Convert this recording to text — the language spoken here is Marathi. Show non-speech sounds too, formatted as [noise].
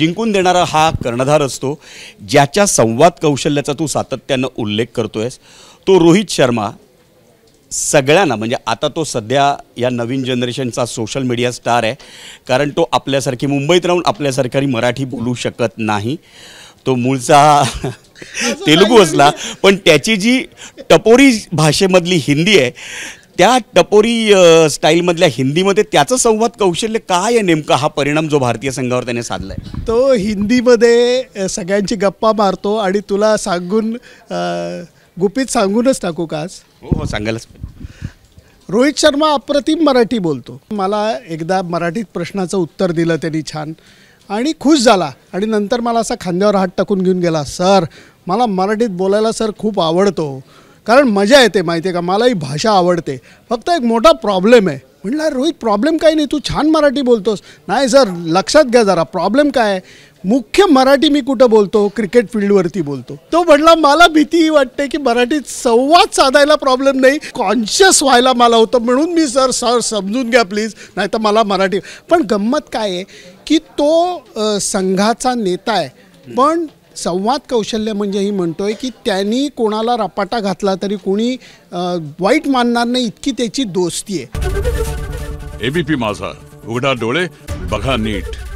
जिंकून देणारा हा कर्णधार असतो ज्याच्या संवाद कौशल्याचा तू सातत्यानं उल्लेख करतो आहेस तो रोहित शर्मा सगळ्यांना म्हणजे आता तो सध्या या नवीन जनरेशनचा सोशल मीडिया स्टार आहे कारण तो आपल्यासारखी मुंबईत राहून आपल्यासारखी मराठी बोलू शकत नाही तो मूळचा [laughs] तेलुगू असला पण त्याची जी टपोरी भाषेमधली हिंदी आहे त्या टपोरी स्टाईलमधल्या हिंदीमध्ये त्याचं संवाद कौशल्य काय आहे नेमका हा परिणाम जो भारतीय संघावर त्याने साधला आहे तो हिंदीमध्ये सगळ्यांची गप्पा मारतो आणि तुला सांगून गुपित सांगूनच टाकू का आज हो हो सांगायलाच रोहित शर्मा अप्रतिम मराठी बोलतो मला एकदा मराठीत प्रश्नाचं उत्तर दिलं त्यांनी छान आणि खुश झाला आणि नंतर मला असा खांद्यावर हात टाकून घेऊन गेला सर मला मराठीत बोलायला सर खूप आवडतो कारण मजा येते माहिती आहे का मला ही भाषा आवडते फक्त एक मोठा प्रॉब्लेम आहे म्हटला रोहित प्रॉब्लेम काही नाही तू छान मराठी बोलतोस नाही सर लक्षात घ्या जरा प्रॉब्लेम काय आहे मुख्य मराठी मी कुठं बोलतो क्रिकेट फील्डवरती बोलतो तो म्हटला मला भीती वाटते की मराठीत संवाद साधायला प्रॉब्लेम नाही कॉन्शियस व्हायला मला होतं म्हणून मी सर सर समजून घ्या प्लीज नाही तर मला मराठी पण गंमत काय आहे की तो संघाचा नेता आहे पण संवाद कौशल्य म्हणजे ही म्हणतो आहे की त्यांनी कोणाला रपाटा घातला तरी कोणी वाईट मानणार नाही इतकी त्याची दोस्ती आहे एबीपी माझा उघडा डोळे बघा नीट